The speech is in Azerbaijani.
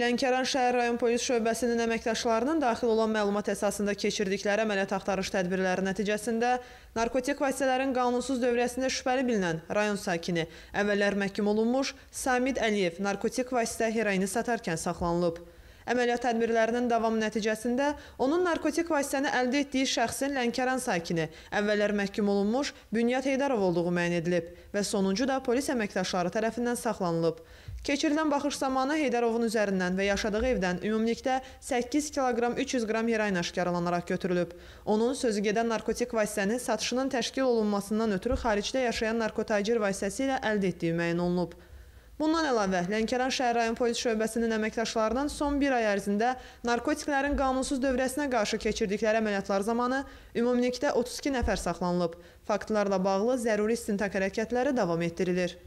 Lənkəran şəhər rayon polis şöbəsinin əməkdaşlarının daxil olan məlumat əsasında keçirdikləri əməliyyat axtarış tədbirləri nəticəsində narkotik vasitələrin qanunsuz dövrəsində şübhəli bilinən rayon sakini əvvəllər məhkum olunmuş Samid Əliyev narkotik vasitə heroini satarkən saxlanılıb. Əməliyyat tədbirlərinin davam nəticəsində onun narkotik vasitəni əldə etdiyi şəxsin Lənkəran sakini, əvvəllər məhkum olunmuş Bünyad Heydarov olduğu müəyyən edilib və sonuncu da polis əməkdaşları tərəfindən saxlanılıb. Keçirilən baxış zamanı Heydarovun üzərindən və yaşadığı evdən ümumilikdə 8 kiloqram 300 qram herayn aşkarlanaraq götürülüb. Onun sözü gedən narkotik vasitəni satışının təşkil olunmasından ötürü xaricdə yaşayan narkotacir vasitəsi ilə əldə etdiyi müəyyən olunub. Bundan əlavə, Lənkəran şəhər rayon polis şöbəsinin əməkdaşlarının son bir ay ərzində narkotiklərin qanunsuz dövrəsinə qarşı keçirdikləri əməliyyatlar zamanı ümumilikdə 32 nəfər saxlanılıb. Faktlarla bağlı zəruri istintaq hərəkətləri davam etdirilir.